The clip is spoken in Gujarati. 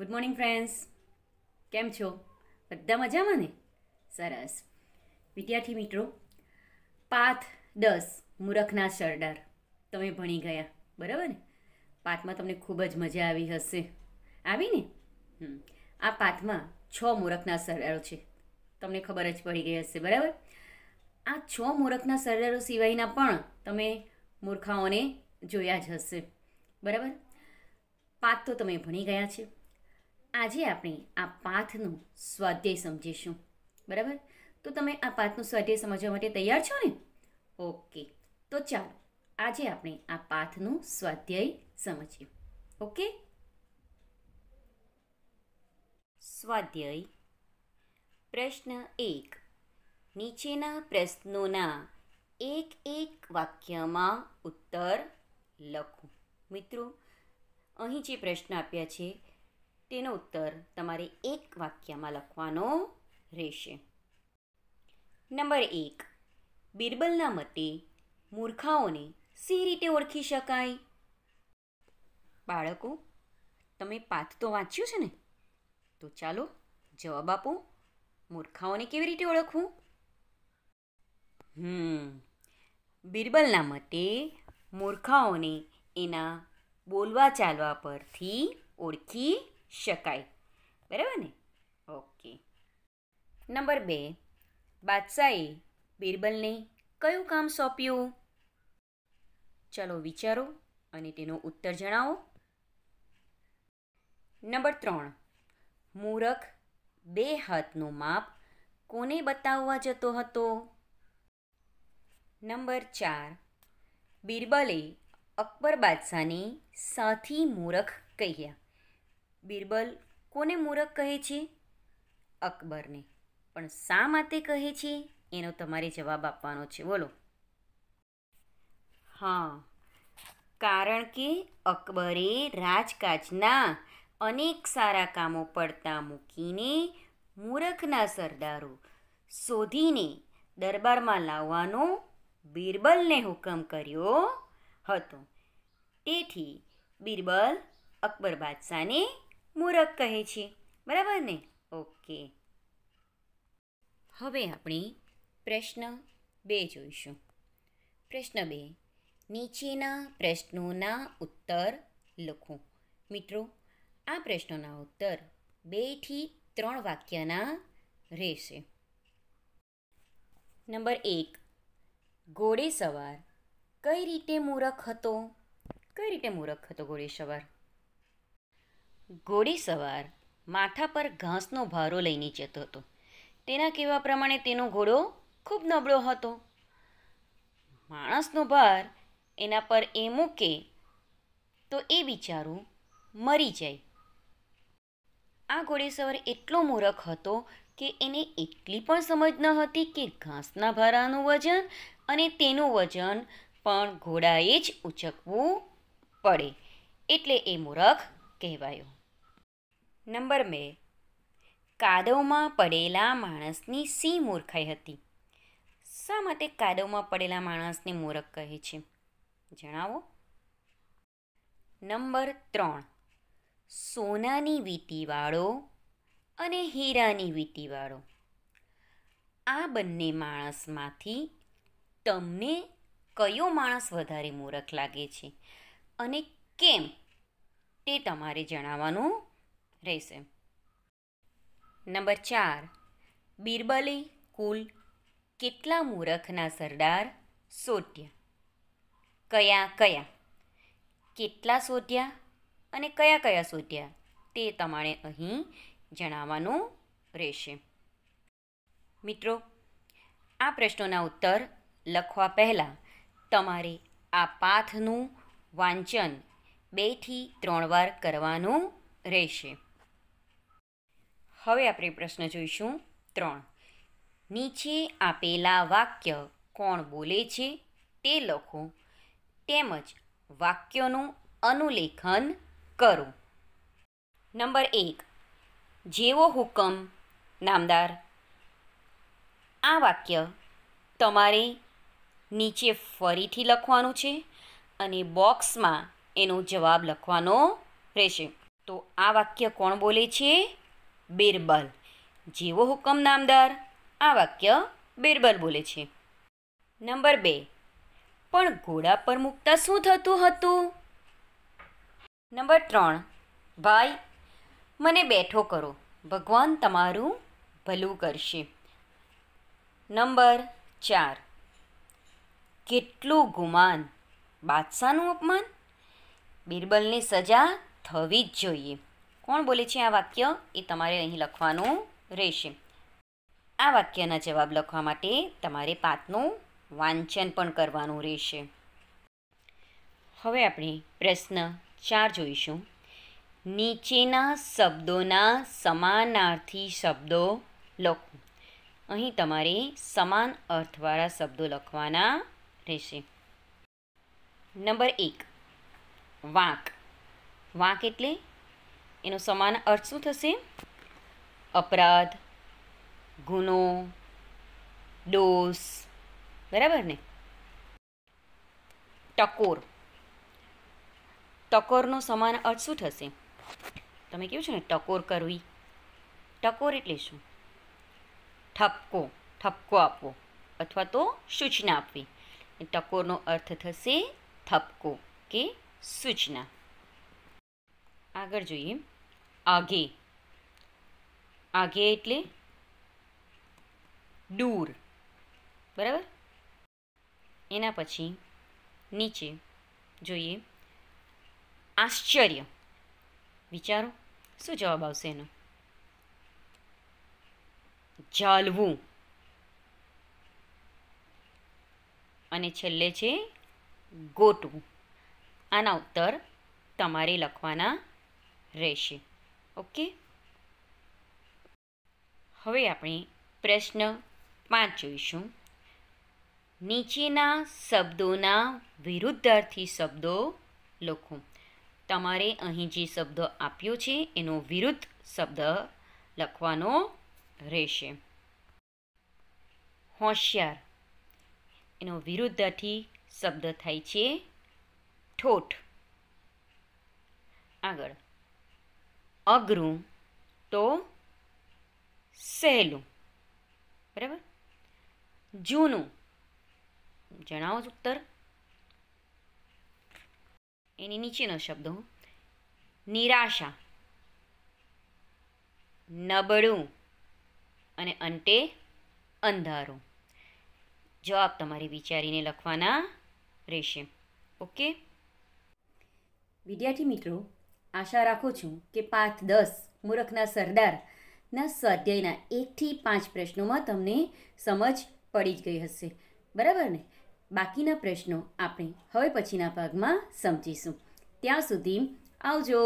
ગુડ મોર્નિંગ ફ્રેન્ડ્સ કેમ છો બધા મજામાં ને સરસ વિદ્યાર્થી મિત્રો પાથ દસ મૂરખના સરદાર તમે ભણી ગયા બરાબર ને પાઠમાં તમને ખૂબ જ મજા આવી હશે આવી ને આ પાઠમાં છ મૂરખના સરદારો છે તમને ખબર જ પડી ગઈ હશે બરાબર આ છ મૂરખના સરદારો સિવાયના પણ તમે મૂર્ખાઓને જોયા જ હશે બરાબર પાઠ તો તમે ભણી ગયા છે આજે આપણે આ પાથનું સ્વાધ્યાય સમજીશું બરાબર તો તમે આ પાથનું સ્વાધ્યાય સમજવા માટે તૈયાર છો ને ઓકે તો ચાલો આજે આપણે આ પાથનું સ્વાધ્યાય સમજીએ ઓકે સ્વાધ્યાય પ્રશ્ન એક નીચેના પ્રશ્નોના એક એક વાક્યમાં ઉત્તર લખો મિત્રો અહીં જે પ્રશ્ન આપ્યા છે તેનો ઉત્તર તમારે એક વાક્યમાં લખવાનો રહેશે નંબર એક બિરબલના મતે મૂર્ખાઓને સી રીતે ઓળખી શકાય બાળકો તમે પાથ તો વાંચ્યું છે ને તો ચાલો જવાબ આપો મૂર્ખાઓને કેવી રીતે ઓળખવું હમ બિરબલના મતે મૂર્ખાઓને એના બોલવા ચાલવા પરથી ઓળખી શકાય બરાબર ને ઓકે નંબર બે બાદશાહે બિરબલને કયું કામ સોંપ્યું ચલો વિચારો અને તેનો ઉત્તર જણાવો નંબર ત્રણ મૂરખ બે હાથનું માપ કોને બતાવવા જતો હતો નંબર ચાર બિરબલે અકબર બાદશાહને સાથી મૂરખ કહ્યા બિરબલ કોને મૂરખ કહે છે અકબરને પણ શા માટે કહે છે એનો તમારે જવાબ આપવાનો છે બોલો હા કારણ કે અકબરે રાજકાજના અનેક સારા કામો પડતા મૂકીને મૂરખના સરદારો શોધીને દરબારમાં લાવવાનો બિરબલને હુકમ કર્યો હતો તેથી બિરબલ અકબર બાદશાહને મૂરખ કહે છે બરાબર ને ઓકે હવે આપણે પ્રશ્ન બે જોઈશું પ્રશ્ન બે નીચેના પ્રશ્નોના ઉત્તર લખો મિત્રો આ પ્રશ્નોના ઉત્તર બેથી ત્રણ વાક્યના રહેશે નંબર એક ઘોડે સવાર કઈ રીતે મૂરખ હતો કઈ રીતે મૂરખ હતો ઘોડે સવાર ઘોડી સવાર માથા પર ઘાસનો ભારો લઈને જતો હતો તેના કહેવા પ્રમાણે તેનો ઘોડો ખૂબ નબળો હતો માણસનો ભાર એના પર એ મૂકે તો એ બિચારું મરી જાય આ ઘોડેસવાર એટલો મૂરખ હતો કે એને એટલી પણ સમજ ન હતી કે ઘાસના ભારાનું વજન અને તેનું વજન પણ ઘોડાએ જ ઉચકવું પડે એટલે એ મૂરખ કહેવાયો નંબર બે કાદવમાં પડેલા માણસની સી મૂર્ખાઈ હતી શા માટે કાદવમાં પડેલા માણસને મૂરખ કહે છે જણાવો નંબર ત્રણ સોનાની વીંટીવાળો અને હીરાની વીંટીવાળો આ બંને માણસમાંથી તમને કયો માણસ વધારે મૂરખ લાગે છે અને કેમ તે તમારે જણાવવાનું રહેશે નંબર ચાર બિરબલે કુલ કેટલા મૂરખના સરદાર સોટ્યા કયા કયા કેટલા શોધ્યા અને કયા કયા શોધ્યા તે તમારે અહીં જણાવવાનું રહેશે મિત્રો આ પ્રશ્નોના ઉત્તર લખવા પહેલાં તમારે આ પાથનું વાંચન બેથી ત્રણ વાર કરવાનું રહેશે હવે આપણે પ્રશ્ન જોઈશું ત્રણ નીચે આપેલા વાક્ય કોણ બોલે છે તે લખો તેમજ વાક્યનું અનુલેખન કરો નંબર એક જેવો હુકમ નામદાર આ વાક્ય તમારે નીચે ફરીથી લખવાનું છે અને બોક્સમાં એનો જવાબ લખવાનો રહેશે તો આ વાક્ય કોણ બોલે છે બિરબલ જેવો હુકમ નામદાર આ વાક્ય બિરબલ બોલે છે નંબર બે પણ ઘોડા પર મૂકતા શું થતું હતું નંબર ત્રણ ભાઈ મને બેઠો કરો ભગવાન તમારું ભલું કરશે નંબર ચાર કેટલું ગુમાન બાદશાહનું અપમાન બિરબલને સજા થવી જ જોઈએ કોણ બોલે છે આ વાક્ય એ તમારે અહીં લખવાનું રહેશે આ વાક્યના જવાબ લખવા માટે તમારે પાતનું વાંચન પણ કરવાનું રહેશે હવે આપણે પ્રશ્ન ચાર જોઈશું નીચેના શબ્દોના સમાનાર્થી શબ્દો લખો અહીં તમારે સમાન અર્થવાળા શબ્દો લખવાના રહેશે નંબર એક વાંક વાંક એટલે એનો સમાન અર્થ શું થશે અપરાધ ગુનો દોષ બરાબર ને ટકોર ટકોરનો સમાન અર્થ શું થશે તમે કહ્યું છે ને ટકોર કરવી ટકોર એટલે શું ઠપકો ઠપકો આપવો અથવા તો સૂચના આપવી ટકોરનો અર્થ થશે થપકો કે સૂચના આગળ જોઈએ આગે આગે એટલે દૂર બરાબર એના પછી નીચે જોઈએ આશ્ચર્ય વિચારો શું જવાબ આવશે એનો જાલવું અને છેલ્લે છે ગોટવું આના ઉત્તર તમારે લખવાના રહેશે ઓકે હવે આપણે પ્રશ્ન પાંચ જોઈશું નીચેના શબ્દોના વિરુદ્ધાર્થી શબ્દો લખો તમારે અહીં જે શબ્દ આપ્યો છે એનો વિરુદ્ધ શબ્દ લખવાનો રહેશે હોશિયાર એનો વિરુદ્ધાર્થી શબ્દ થાય છે ઠોઠ આગળ અઘરું તો સહેલું બરાબર જૂનું જણાવો જ ઉત્તર એની નીચેનો શબ્દ હું નિરાશા નબળું અને અંતે અંધારું જવાબ તમારે વિચારીને લખવાના રહેશે ઓકે વિદ્યાર્થી મિત્રો આશા રાખું છું કે પાઠ દસ મૂરખના સરદારના સ્વાધ્યાયના એકથી પાંચ પ્રશ્નોમાં તમને સમજ પડી જ ગઈ હશે બરાબર ને બાકીના પ્રશ્નો આપણે હવે પછીના ભાગમાં સમજીશું ત્યાં સુધી આવજો